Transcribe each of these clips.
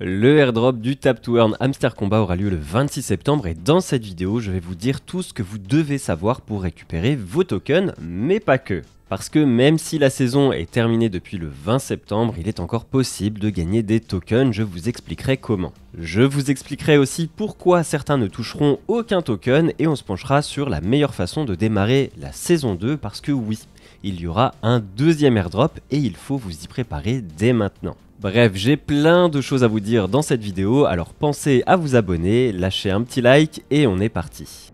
Le airdrop du Tap to Earn Hamster Combat aura lieu le 26 septembre et dans cette vidéo je vais vous dire tout ce que vous devez savoir pour récupérer vos tokens, mais pas que. Parce que même si la saison est terminée depuis le 20 septembre, il est encore possible de gagner des tokens, je vous expliquerai comment. Je vous expliquerai aussi pourquoi certains ne toucheront aucun token et on se penchera sur la meilleure façon de démarrer la saison 2 parce que oui, il y aura un deuxième airdrop et il faut vous y préparer dès maintenant. Bref, j'ai plein de choses à vous dire dans cette vidéo, alors pensez à vous abonner, lâchez un petit like et on est parti.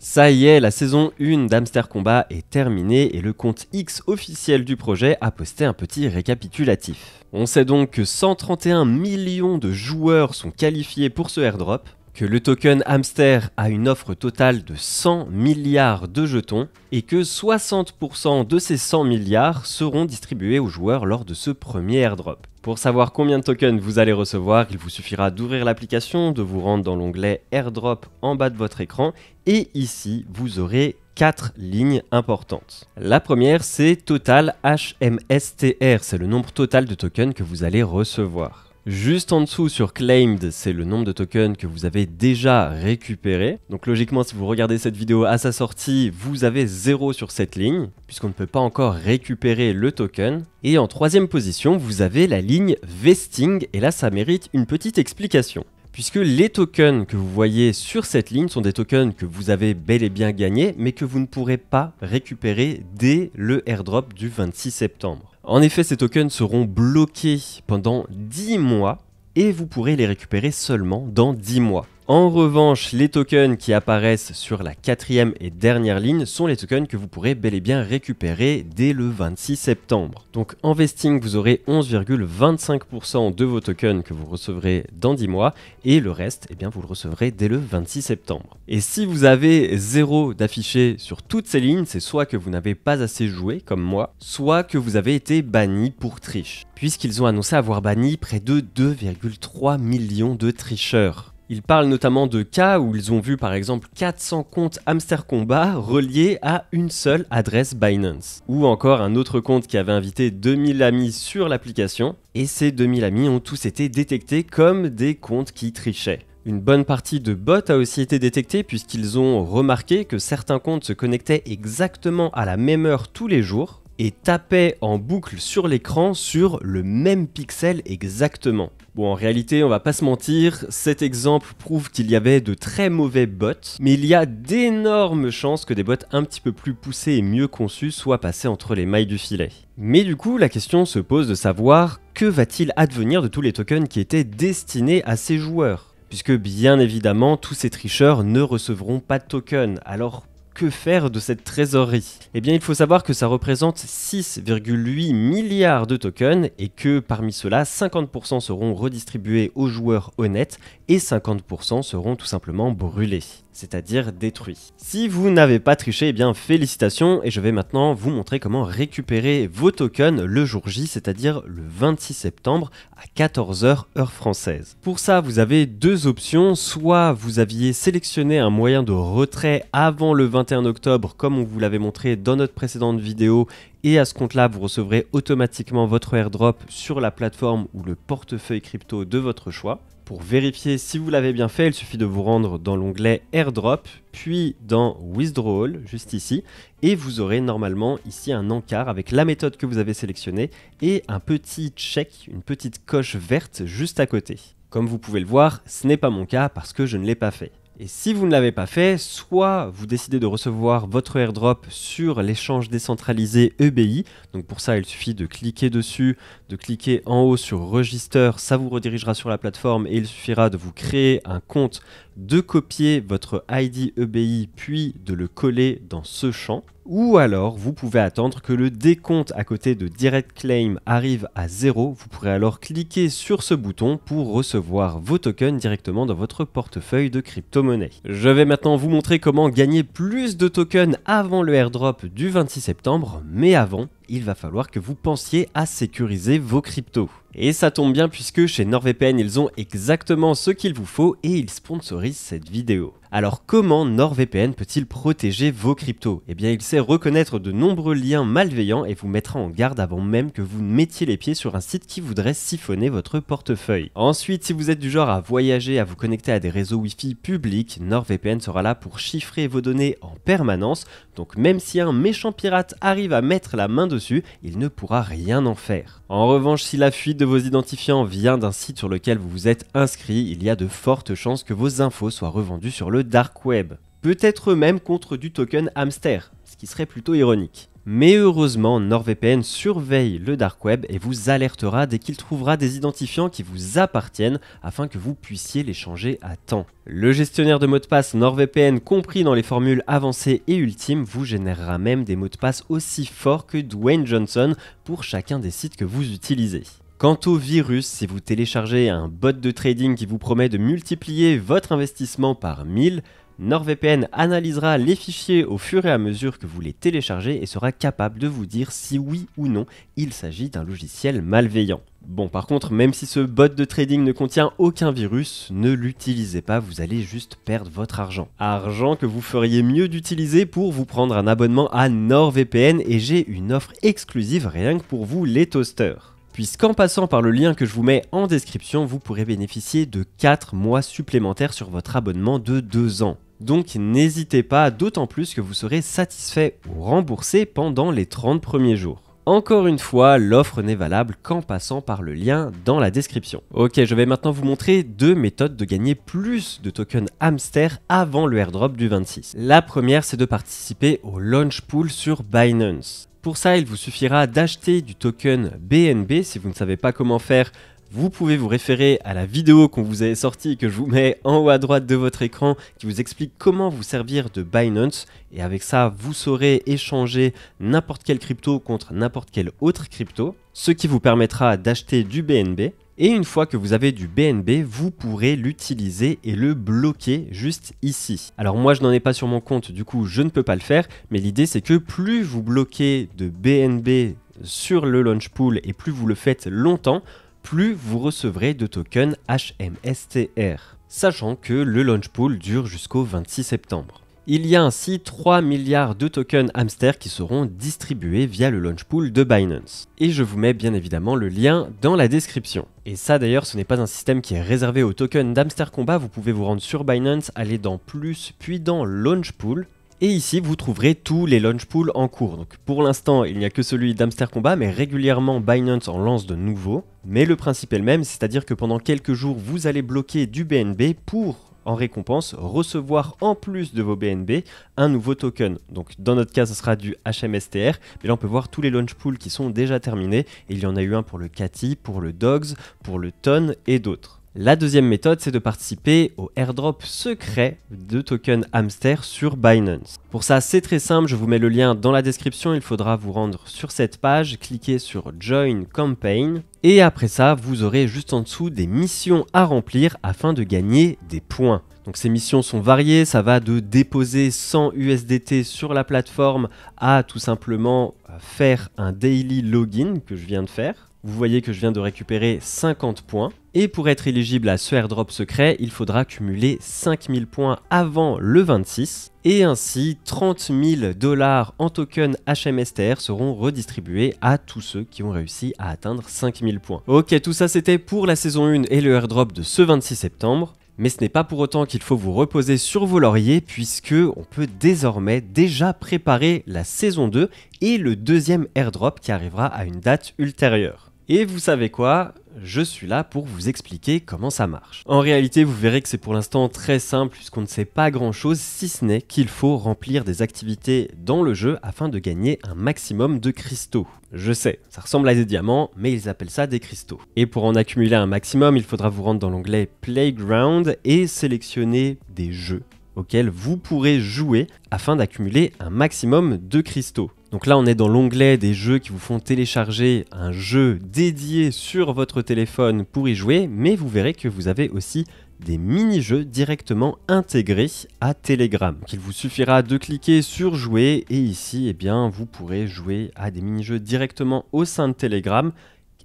Ça y est, la saison 1 d'Amster Combat est terminée et le compte X officiel du projet a posté un petit récapitulatif. On sait donc que 131 millions de joueurs sont qualifiés pour ce airdrop, que le token Hamster a une offre totale de 100 milliards de jetons et que 60% de ces 100 milliards seront distribués aux joueurs lors de ce premier airdrop. Pour savoir combien de tokens vous allez recevoir, il vous suffira d'ouvrir l'application, de vous rendre dans l'onglet Airdrop en bas de votre écran et ici vous aurez quatre lignes importantes. La première, c'est total HMSTR, c'est le nombre total de tokens que vous allez recevoir. Juste en dessous sur Claimed, c'est le nombre de tokens que vous avez déjà récupéré. Donc logiquement, si vous regardez cette vidéo à sa sortie, vous avez 0 sur cette ligne, puisqu'on ne peut pas encore récupérer le token. Et en troisième position, vous avez la ligne Vesting, et là ça mérite une petite explication puisque les tokens que vous voyez sur cette ligne sont des tokens que vous avez bel et bien gagnés, mais que vous ne pourrez pas récupérer dès le airdrop du 26 septembre. En effet, ces tokens seront bloqués pendant 10 mois et vous pourrez les récupérer seulement dans 10 mois. En revanche, les tokens qui apparaissent sur la quatrième et dernière ligne sont les tokens que vous pourrez bel et bien récupérer dès le 26 septembre. Donc en vesting, vous aurez 11,25% de vos tokens que vous recevrez dans 10 mois et le reste, eh bien, vous le recevrez dès le 26 septembre. Et si vous avez zéro d'affiché sur toutes ces lignes, c'est soit que vous n'avez pas assez joué comme moi, soit que vous avez été banni pour triche, puisqu'ils ont annoncé avoir banni près de 2,3 millions de tricheurs. Ils parlent notamment de cas où ils ont vu par exemple 400 comptes Hamster Combat reliés à une seule adresse Binance. Ou encore un autre compte qui avait invité 2000 amis sur l'application, et ces 2000 amis ont tous été détectés comme des comptes qui trichaient. Une bonne partie de bots a aussi été détectée puisqu'ils ont remarqué que certains comptes se connectaient exactement à la même heure tous les jours, et tapait en boucle sur l'écran sur le même pixel exactement. Bon, en réalité, on va pas se mentir, cet exemple prouve qu'il y avait de très mauvais bots, mais il y a d'énormes chances que des bots un petit peu plus poussés et mieux conçus soient passés entre les mailles du filet. Mais du coup, la question se pose de savoir que va-t-il advenir de tous les tokens qui étaient destinés à ces joueurs Puisque bien évidemment, tous ces tricheurs ne recevront pas de tokens, alors que faire de cette trésorerie Eh bien, il faut savoir que ça représente 6,8 milliards de tokens et que parmi ceux-là, 50% seront redistribués aux joueurs honnêtes et 50% seront tout simplement brûlés c'est-à-dire détruit. Si vous n'avez pas triché, eh bien félicitations et je vais maintenant vous montrer comment récupérer vos tokens le jour J, c'est-à-dire le 26 septembre à 14h heure française. Pour ça, vous avez deux options, soit vous aviez sélectionné un moyen de retrait avant le 21 octobre comme on vous l'avait montré dans notre précédente vidéo et à ce compte-là, vous recevrez automatiquement votre airdrop sur la plateforme ou le portefeuille crypto de votre choix. Pour vérifier si vous l'avez bien fait, il suffit de vous rendre dans l'onglet AirDrop, puis dans Withdrawal, juste ici, et vous aurez normalement ici un encart avec la méthode que vous avez sélectionnée et un petit check, une petite coche verte juste à côté. Comme vous pouvez le voir, ce n'est pas mon cas parce que je ne l'ai pas fait. Et si vous ne l'avez pas fait, soit vous décidez de recevoir votre airdrop sur l'échange décentralisé EBI. Donc pour ça, il suffit de cliquer dessus, de cliquer en haut sur Register, ça vous redirigera sur la plateforme et il suffira de vous créer un compte, de copier votre ID EBI puis de le coller dans ce champ. Ou alors, vous pouvez attendre que le décompte à côté de Direct Claim arrive à zéro. Vous pourrez alors cliquer sur ce bouton pour recevoir vos tokens directement dans votre portefeuille de crypto-monnaie. Je vais maintenant vous montrer comment gagner plus de tokens avant le airdrop du 26 septembre. Mais avant, il va falloir que vous pensiez à sécuriser vos cryptos. Et ça tombe bien puisque chez NordVPN, ils ont exactement ce qu'il vous faut et ils sponsorisent cette vidéo. Alors comment NordVPN peut-il protéger vos cryptos Eh bien, il sait reconnaître de nombreux liens malveillants et vous mettra en garde avant même que vous ne mettiez les pieds sur un site qui voudrait siphonner votre portefeuille. Ensuite, si vous êtes du genre à voyager, à vous connecter à des réseaux Wi-Fi publics, NordVPN sera là pour chiffrer vos données en permanence. Donc même si un méchant pirate arrive à mettre la main de dessus, il ne pourra rien en faire. En revanche, si la fuite de vos identifiants vient d'un site sur lequel vous vous êtes inscrit, il y a de fortes chances que vos infos soient revendues sur le dark web. Peut-être même contre du token hamster, ce qui serait plutôt ironique. Mais heureusement, NordVPN surveille le dark web et vous alertera dès qu'il trouvera des identifiants qui vous appartiennent afin que vous puissiez les changer à temps. Le gestionnaire de mots de passe NordVPN, compris dans les formules avancées et ultimes, vous générera même des mots de passe aussi forts que Dwayne Johnson pour chacun des sites que vous utilisez. Quant au virus, si vous téléchargez un bot de trading qui vous promet de multiplier votre investissement par 1000, NordVPN analysera les fichiers au fur et à mesure que vous les téléchargez et sera capable de vous dire si oui ou non il s'agit d'un logiciel malveillant. Bon par contre, même si ce bot de trading ne contient aucun virus, ne l'utilisez pas, vous allez juste perdre votre argent. Argent que vous feriez mieux d'utiliser pour vous prendre un abonnement à NordVPN et j'ai une offre exclusive rien que pour vous les toasters puisqu'en passant par le lien que je vous mets en description, vous pourrez bénéficier de 4 mois supplémentaires sur votre abonnement de 2 ans. Donc n'hésitez pas, d'autant plus que vous serez satisfait ou remboursé pendant les 30 premiers jours. Encore une fois, l'offre n'est valable qu'en passant par le lien dans la description. Ok, je vais maintenant vous montrer deux méthodes de gagner plus de tokens hamster avant le airdrop du 26. La première, c'est de participer au launch pool sur Binance. Pour ça, il vous suffira d'acheter du token BNB si vous ne savez pas comment faire vous pouvez vous référer à la vidéo qu'on vous avait sortie que je vous mets en haut à droite de votre écran qui vous explique comment vous servir de Binance et avec ça vous saurez échanger n'importe quelle crypto contre n'importe quelle autre crypto, ce qui vous permettra d'acheter du BNB et une fois que vous avez du BNB, vous pourrez l'utiliser et le bloquer juste ici. Alors moi, je n'en ai pas sur mon compte, du coup, je ne peux pas le faire. Mais l'idée, c'est que plus vous bloquez de BNB sur le launch pool et plus vous le faites longtemps, plus vous recevrez de tokens HMSTR, sachant que le launch pool dure jusqu'au 26 septembre. Il y a ainsi 3 milliards de tokens hamster qui seront distribués via le launch pool de Binance. Et je vous mets bien évidemment le lien dans la description. Et ça d'ailleurs ce n'est pas un système qui est réservé aux tokens d'Amster combat, vous pouvez vous rendre sur Binance, aller dans plus puis dans Launchpool ». Et ici, vous trouverez tous les launch en cours. Donc pour l'instant, il n'y a que celui d'Amster Combat, mais régulièrement Binance en lance de nouveaux. Mais le principe est le même, c'est-à-dire que pendant quelques jours, vous allez bloquer du BNB pour en récompense recevoir en plus de vos BNB un nouveau token. Donc dans notre cas, ce sera du HMSTR, mais là on peut voir tous les launch pools qui sont déjà terminés. il y en a eu un pour le Cathy, pour le Dogs, pour le Ton et d'autres. La deuxième méthode, c'est de participer au airdrop secret de token hamster sur Binance. Pour ça, c'est très simple, je vous mets le lien dans la description, il faudra vous rendre sur cette page, cliquer sur Join Campaign, et après ça, vous aurez juste en dessous des missions à remplir afin de gagner des points. Donc ces missions sont variées, ça va de déposer 100 USDT sur la plateforme à tout simplement euh, faire un daily login que je viens de faire. Vous voyez que je viens de récupérer 50 points. Et pour être éligible à ce airdrop secret, il faudra cumuler 5000 points avant le 26. Et ainsi, 30 000 dollars en token HMSTR seront redistribués à tous ceux qui ont réussi à atteindre 5000 points. Ok, tout ça c'était pour la saison 1 et le airdrop de ce 26 septembre. Mais ce n'est pas pour autant qu'il faut vous reposer sur vos lauriers puisque on peut désormais déjà préparer la saison 2 et le deuxième airdrop qui arrivera à une date ultérieure. Et vous savez quoi je suis là pour vous expliquer comment ça marche. En réalité, vous verrez que c'est pour l'instant très simple puisqu'on ne sait pas grand-chose si ce n'est qu'il faut remplir des activités dans le jeu afin de gagner un maximum de cristaux. Je sais, ça ressemble à des diamants, mais ils appellent ça des cristaux. Et pour en accumuler un maximum, il faudra vous rendre dans l'onglet Playground et sélectionner des jeux auquel vous pourrez jouer afin d'accumuler un maximum de cristaux. Donc là on est dans l'onglet des jeux qui vous font télécharger un jeu dédié sur votre téléphone pour y jouer, mais vous verrez que vous avez aussi des mini-jeux directement intégrés à Telegram. qu'il vous suffira de cliquer sur jouer et ici eh bien, vous pourrez jouer à des mini-jeux directement au sein de Telegram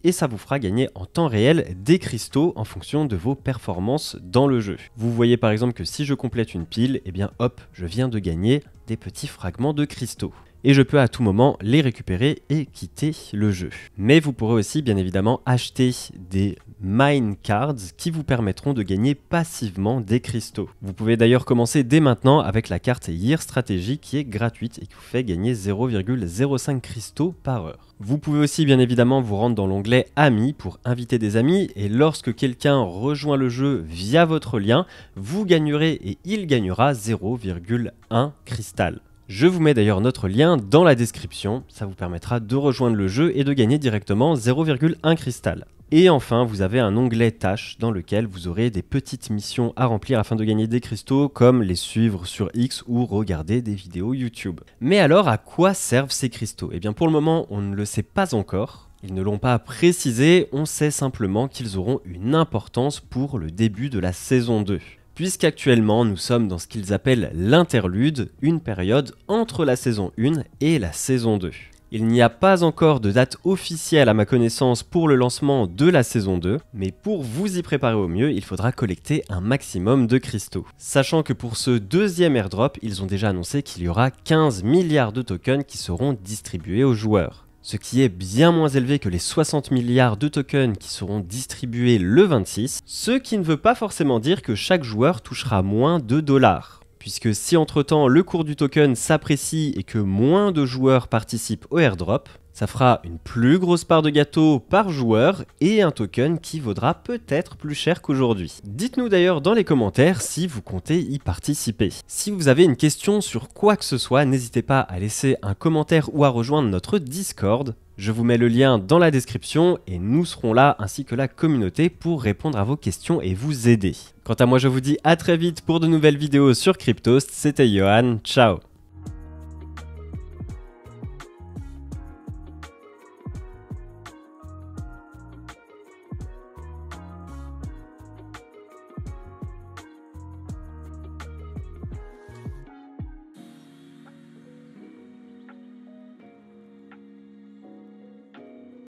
et ça vous fera gagner en temps réel des cristaux en fonction de vos performances dans le jeu. Vous voyez par exemple que si je complète une pile, et eh bien hop, je viens de gagner des petits fragments de cristaux et je peux à tout moment les récupérer et quitter le jeu. Mais vous pourrez aussi bien évidemment acheter des Mine Cards qui vous permettront de gagner passivement des cristaux. Vous pouvez d'ailleurs commencer dès maintenant avec la carte Year Strategy qui est gratuite et qui vous fait gagner 0,05 cristaux par heure. Vous pouvez aussi bien évidemment vous rendre dans l'onglet Amis pour inviter des amis et lorsque quelqu'un rejoint le jeu via votre lien, vous gagnerez et il gagnera 0,1 cristal. Je vous mets d'ailleurs notre lien dans la description, ça vous permettra de rejoindre le jeu et de gagner directement 0,1 cristal. Et enfin, vous avez un onglet tâches dans lequel vous aurez des petites missions à remplir afin de gagner des cristaux comme les suivre sur X ou regarder des vidéos YouTube. Mais alors, à quoi servent ces cristaux Eh bien, pour le moment, on ne le sait pas encore. Ils ne l'ont pas précisé, on sait simplement qu'ils auront une importance pour le début de la saison 2 puisqu'actuellement nous sommes dans ce qu'ils appellent l'interlude, une période entre la saison 1 et la saison 2. Il n'y a pas encore de date officielle à ma connaissance pour le lancement de la saison 2, mais pour vous y préparer au mieux, il faudra collecter un maximum de cristaux. Sachant que pour ce deuxième airdrop, ils ont déjà annoncé qu'il y aura 15 milliards de tokens qui seront distribués aux joueurs ce qui est bien moins élevé que les 60 milliards de tokens qui seront distribués le 26, ce qui ne veut pas forcément dire que chaque joueur touchera moins de dollars puisque si entre-temps le cours du token s'apprécie et que moins de joueurs participent au airdrop, ça fera une plus grosse part de gâteau par joueur et un token qui vaudra peut-être plus cher qu'aujourd'hui. Dites-nous d'ailleurs dans les commentaires si vous comptez y participer. Si vous avez une question sur quoi que ce soit, n'hésitez pas à laisser un commentaire ou à rejoindre notre Discord. Je vous mets le lien dans la description et nous serons là ainsi que la communauté pour répondre à vos questions et vous aider. Quant à moi, je vous dis à très vite pour de nouvelles vidéos sur Cryptost. C'était Johan, ciao